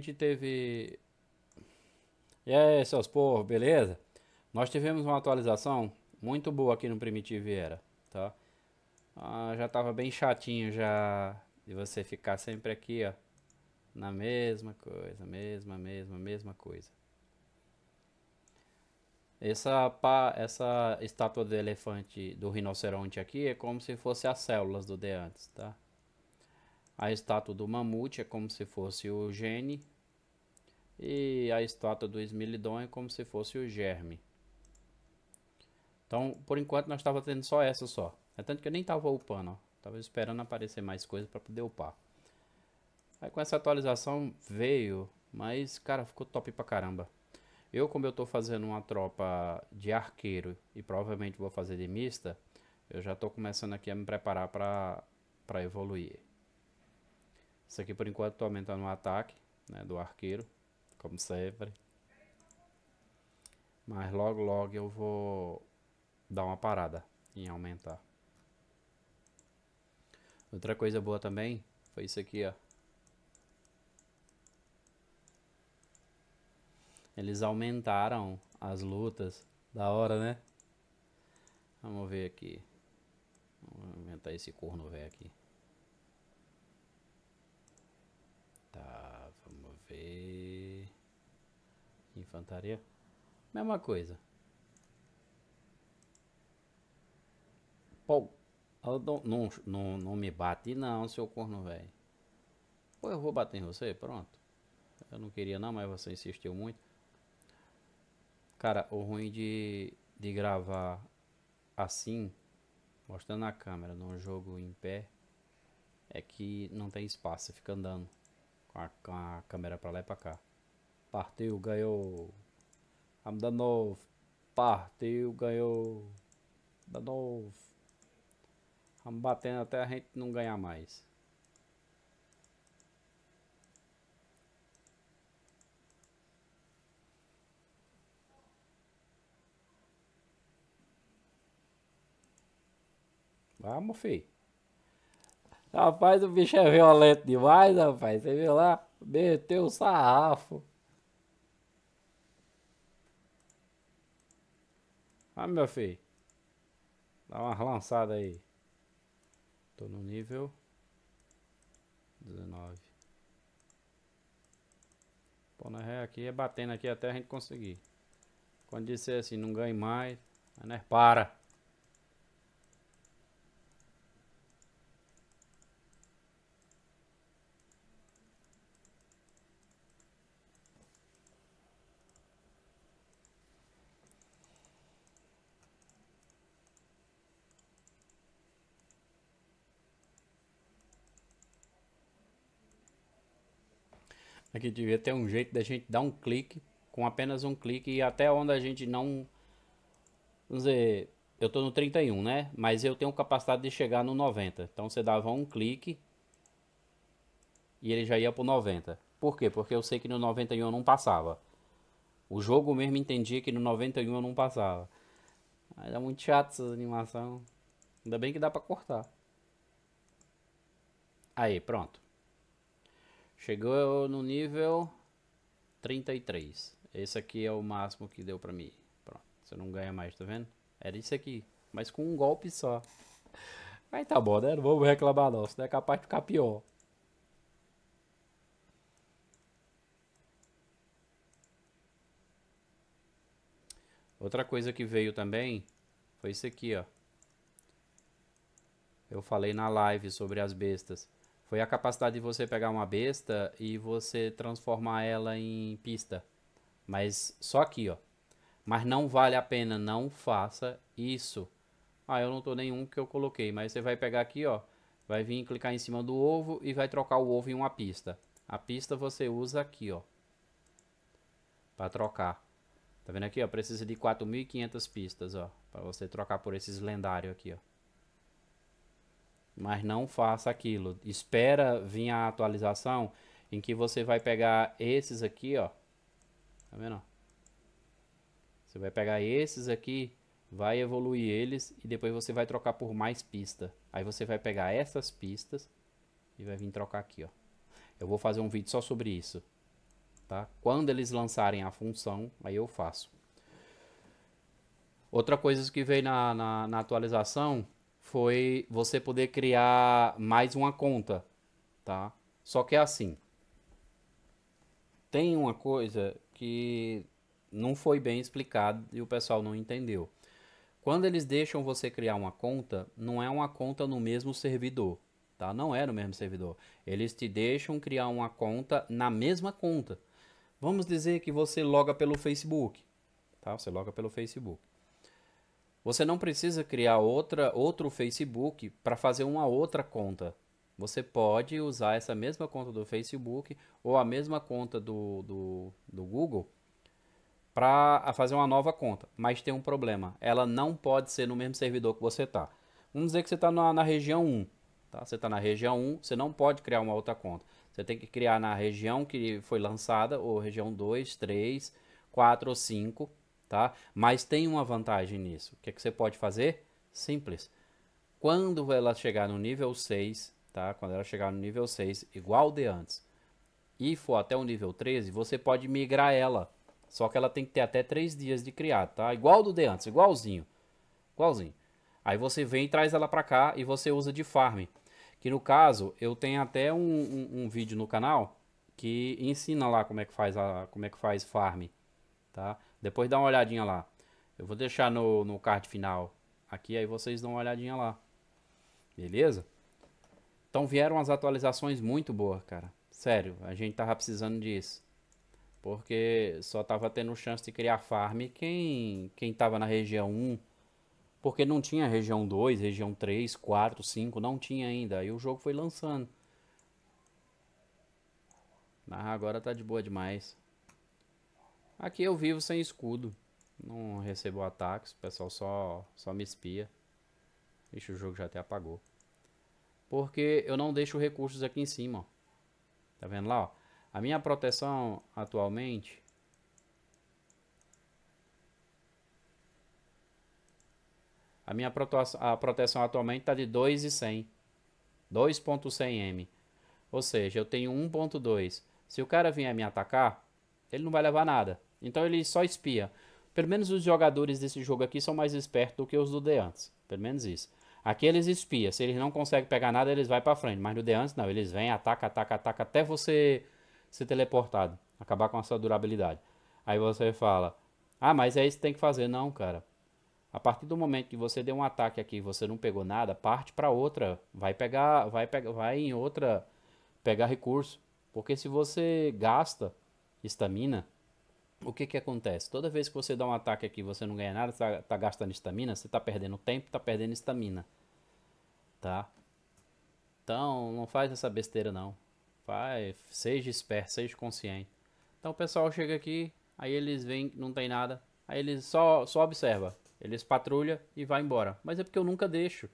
gente teve. E aí, seus povos, beleza? Nós tivemos uma atualização muito boa aqui no Primitive Era, tá? Ah, já tava bem chatinho já de você ficar sempre aqui, ó. Na mesma coisa, mesma, mesma, mesma coisa. Essa, pá, essa estátua do elefante, do rinoceronte aqui, é como se fosse as células do de antes, tá? A estátua do mamute é como se fosse o gene. E a estátua do esmilidon é como se fosse o germe. Então, por enquanto, nós estávamos tendo só essa só. É tanto que eu nem estava upando, Tava esperando aparecer mais coisa para poder upar. Aí com essa atualização veio, mas, cara, ficou top pra caramba. Eu, como eu tô fazendo uma tropa de arqueiro e provavelmente vou fazer de mista, eu já tô começando aqui a me preparar para evoluir. Isso aqui por enquanto estou aumentando tá o ataque né, do arqueiro, como sempre. Mas logo logo eu vou dar uma parada em aumentar. Outra coisa boa também foi isso aqui, ó. Eles aumentaram as lutas. Da hora, né? Vamos ver aqui. Vamos aumentar esse corno velho aqui. infantaria. Mesma coisa. Pô, não, não, não, me bate não, seu corno velho. Pô, eu vou bater em você, pronto. Eu não queria não, mas você insistiu muito. Cara, o ruim de, de gravar assim, mostrando a câmera num jogo em pé, é que não tem espaço, você fica andando com a, com a câmera pra lá e pra cá. Partiu, ganhou. Vamos dar novo. Partiu, ganhou. Da novo. Vamos batendo até a gente não ganhar mais. Vamos, filho. Rapaz, o bicho é violento demais, rapaz. Você viu lá? Meteu o sarrafo. Vai, ah, meu filho. Dá uma lançada aí. Tô no nível 19. Pô, na ré aqui é batendo aqui até a gente conseguir. Quando disser assim, não ganhe mais, né, para. Aqui devia ter um jeito da gente dar um clique, com apenas um clique, e até onde a gente não... Vamos dizer, eu estou no 31, né? Mas eu tenho capacidade de chegar no 90. Então você dava um clique e ele já ia pro 90. Por quê? Porque eu sei que no 91 eu não passava. O jogo mesmo entendia que no 91 eu não passava. Mas é muito chato essa animação. Ainda bem que dá para cortar. Aí, pronto. Chegou no nível 33. Esse aqui é o máximo que deu pra mim. Pronto, você não ganha mais, tá vendo? Era isso aqui, mas com um golpe só. Mas tá bom, né? Não vamos reclamar não, senão é capaz de ficar pior. Outra coisa que veio também foi isso aqui, ó. Eu falei na live sobre as bestas. Foi a capacidade de você pegar uma besta e você transformar ela em pista. Mas só aqui, ó. Mas não vale a pena, não faça isso. Ah, eu não tô nenhum que eu coloquei, mas você vai pegar aqui, ó. Vai vir clicar em cima do ovo e vai trocar o ovo em uma pista. A pista você usa aqui, ó. Para trocar. Tá vendo aqui, ó? Precisa de 4.500 pistas, ó. Para você trocar por esses lendários aqui, ó mas não faça aquilo. Espera vir a atualização em que você vai pegar esses aqui, ó. Tá vendo? Você vai pegar esses aqui, vai evoluir eles e depois você vai trocar por mais pista. Aí você vai pegar essas pistas e vai vir trocar aqui, ó. Eu vou fazer um vídeo só sobre isso, tá? Quando eles lançarem a função, aí eu faço. Outra coisa que veio na, na, na atualização foi você poder criar mais uma conta, tá? Só que é assim. Tem uma coisa que não foi bem explicado e o pessoal não entendeu. Quando eles deixam você criar uma conta, não é uma conta no mesmo servidor, tá? Não é no mesmo servidor. Eles te deixam criar uma conta na mesma conta. Vamos dizer que você loga pelo Facebook, tá? Você loga pelo Facebook. Você não precisa criar outra, outro Facebook para fazer uma outra conta. Você pode usar essa mesma conta do Facebook ou a mesma conta do, do, do Google para fazer uma nova conta. Mas tem um problema. Ela não pode ser no mesmo servidor que você está. Vamos dizer que você está na, na, região 1. Tá? Você está na região 1, você não pode criar uma outra conta. Você tem que criar na região que foi lançada, ou região 2, 3, 4 ou 5 tá? Mas tem uma vantagem nisso. O que, é que você pode fazer? Simples. Quando ela chegar no nível 6, tá? Quando ela chegar no nível 6, igual de antes, e for até o nível 13, você pode migrar ela. Só que ela tem que ter até 3 dias de criar tá? Igual do de antes, igualzinho. Igualzinho. Aí você vem e traz ela para cá e você usa de farm. Que no caso, eu tenho até um, um, um vídeo no canal que ensina lá como é que faz, a, como é que faz farm, tá? Depois dá uma olhadinha lá. Eu vou deixar no, no card final aqui, aí vocês dão uma olhadinha lá. Beleza? Então vieram as atualizações muito boas, cara. Sério, a gente tava precisando disso. Porque só tava tendo chance de criar farm quem, quem tava na região 1. Porque não tinha região 2, região 3, 4, 5, não tinha ainda. Aí o jogo foi lançando. Ah, agora tá de boa demais. Aqui eu vivo sem escudo. Não recebo ataques, o pessoal só, só me espia. Ixi, o jogo já até apagou. Porque eu não deixo recursos aqui em cima, ó. Tá vendo lá, ó? A minha proteção atualmente... A minha proteção, a proteção atualmente está de 2,100. 2.100M. Ou seja, eu tenho 1.2. Se o cara vier me atacar, ele não vai levar nada. Então ele só espia. Pelo menos os jogadores desse jogo aqui são mais espertos do que os do The Antes. Pelo menos isso. Aqui eles espiam. Se eles não conseguem pegar nada, eles vão pra frente. Mas no The Antes, não. Eles vêm, ataca, ataca, ataca, até você ser teleportado. Acabar com a sua durabilidade. Aí você fala, ah, mas é isso que tem que fazer. Não, cara. A partir do momento que você deu um ataque aqui e você não pegou nada, parte para outra. Vai pegar, vai pegar, vai em outra pegar recurso. Porque se você gasta estamina, o que que acontece? Toda vez que você dá um ataque aqui você não ganha nada, tá, tá gastando estamina, você tá perdendo tempo, tá perdendo estamina. Tá? Então, não faz essa besteira não. Vai, seja esperto, seja consciente. Então o pessoal chega aqui, aí eles vêm, não tem nada, aí eles só, só observa. Eles patrulha e vai embora. Mas é porque eu nunca deixo.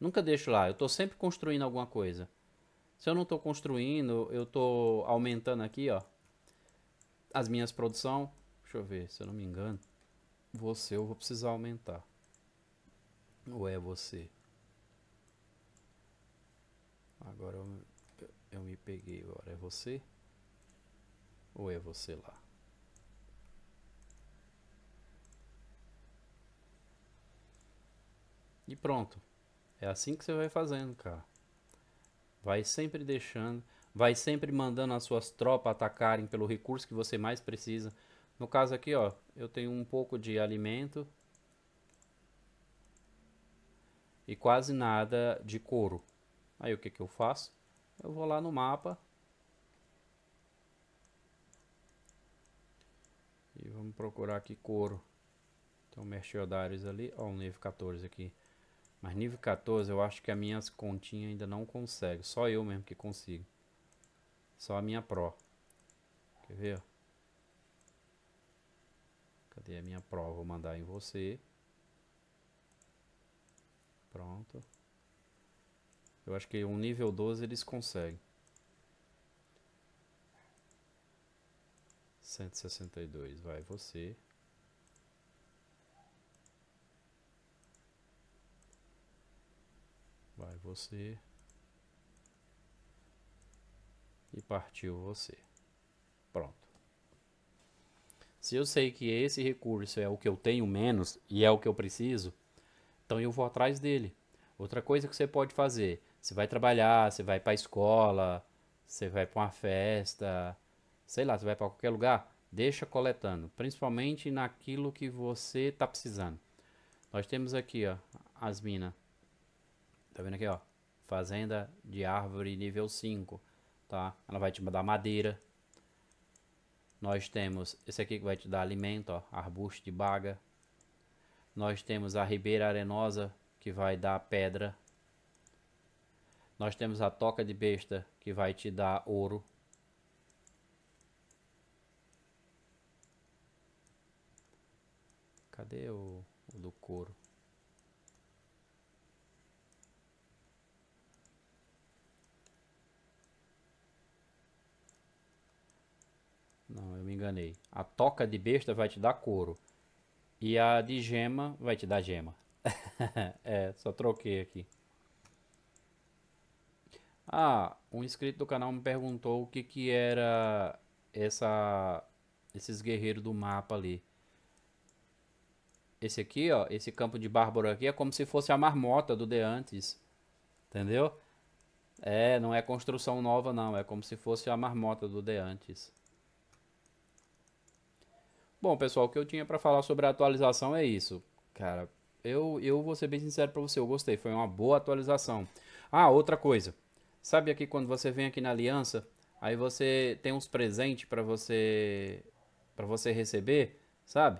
Nunca deixo lá, eu tô sempre construindo alguma coisa. Se eu não tô construindo, eu tô aumentando aqui, ó. As minhas produção, deixa eu ver, se eu não me engano, você eu vou precisar aumentar. Ou é você? Agora eu, eu me peguei, agora é você? Ou é você lá? E pronto. É assim que você vai fazendo, cara. Vai sempre deixando vai sempre mandando as suas tropas atacarem pelo recurso que você mais precisa. No caso aqui, ó, eu tenho um pouco de alimento e quase nada de couro. Aí o que, que eu faço? Eu vou lá no mapa e vamos procurar aqui couro. Então, merciodários ali, ó, um nível 14 aqui. Mas nível 14 eu acho que as minhas continhas ainda não conseguem, só eu mesmo que consigo. Só a minha Pro. Quer ver? Cadê a minha Pro? Vou mandar em você. Pronto. Eu acho que um nível 12 eles conseguem. 162, vai você. Vai você. E partiu você. Pronto. Se eu sei que esse recurso é o que eu tenho menos e é o que eu preciso, então eu vou atrás dele. Outra coisa que você pode fazer, você vai trabalhar, você vai para a escola, você vai para uma festa, sei lá, você vai para qualquer lugar, deixa coletando, principalmente naquilo que você está precisando. Nós temos aqui, ó, as minas. Tá vendo aqui, ó? Fazenda de árvore nível 5 tá? Ela vai te dar madeira. Nós temos esse aqui que vai te dar alimento, ó, arbusto de baga. Nós temos a ribeira arenosa, que vai dar pedra. Nós temos a toca de besta, que vai te dar ouro. Cadê o, o do couro? enganei. A toca de besta vai te dar couro. E a de gema vai te dar gema. é, só troquei aqui. Ah, um inscrito do canal me perguntou o que que era essa esses guerreiros do mapa ali. Esse aqui, ó, esse campo de bárbaro aqui é como se fosse a marmota do de antes. Entendeu? É, não é construção nova não, é como se fosse a marmota do de antes. Bom, pessoal, o que eu tinha para falar sobre a atualização é isso. Cara, eu, eu vou ser bem sincero para você, eu gostei, foi uma boa atualização. Ah, outra coisa. Sabe aqui quando você vem aqui na aliança, aí você tem uns presentes para você para você receber, sabe?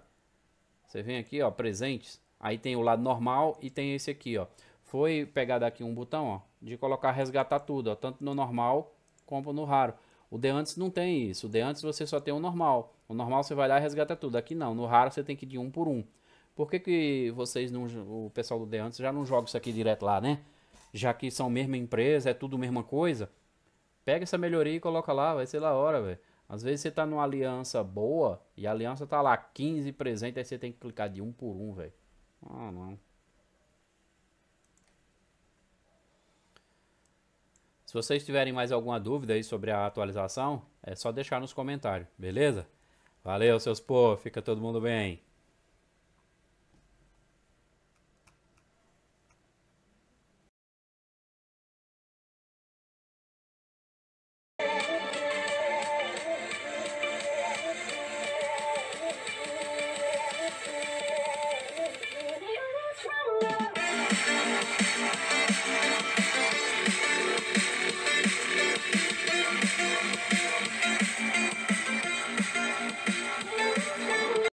Você vem aqui, ó, presentes. Aí tem o lado normal e tem esse aqui, ó. Foi pegar daqui um botão, ó, de colocar resgatar tudo, ó, tanto no normal como no raro. O Deantes não tem isso. O Deantes você só tem o normal. O normal você vai lá e resgata tudo. Aqui não. No raro você tem que ir de um por um. Por que, que vocês não. O pessoal do Deantes já não joga isso aqui direto lá, né? Já que são mesma empresa, é tudo mesma coisa. Pega essa melhoria e coloca lá, vai ser lá a hora, velho. Às vezes você tá numa aliança boa e a aliança tá lá 15 presentes, aí você tem que clicar de um por um, velho. Ah, não. Se vocês tiverem mais alguma dúvida aí sobre a atualização, é só deixar nos comentários, beleza? Valeu, seus pô, fica todo mundo bem.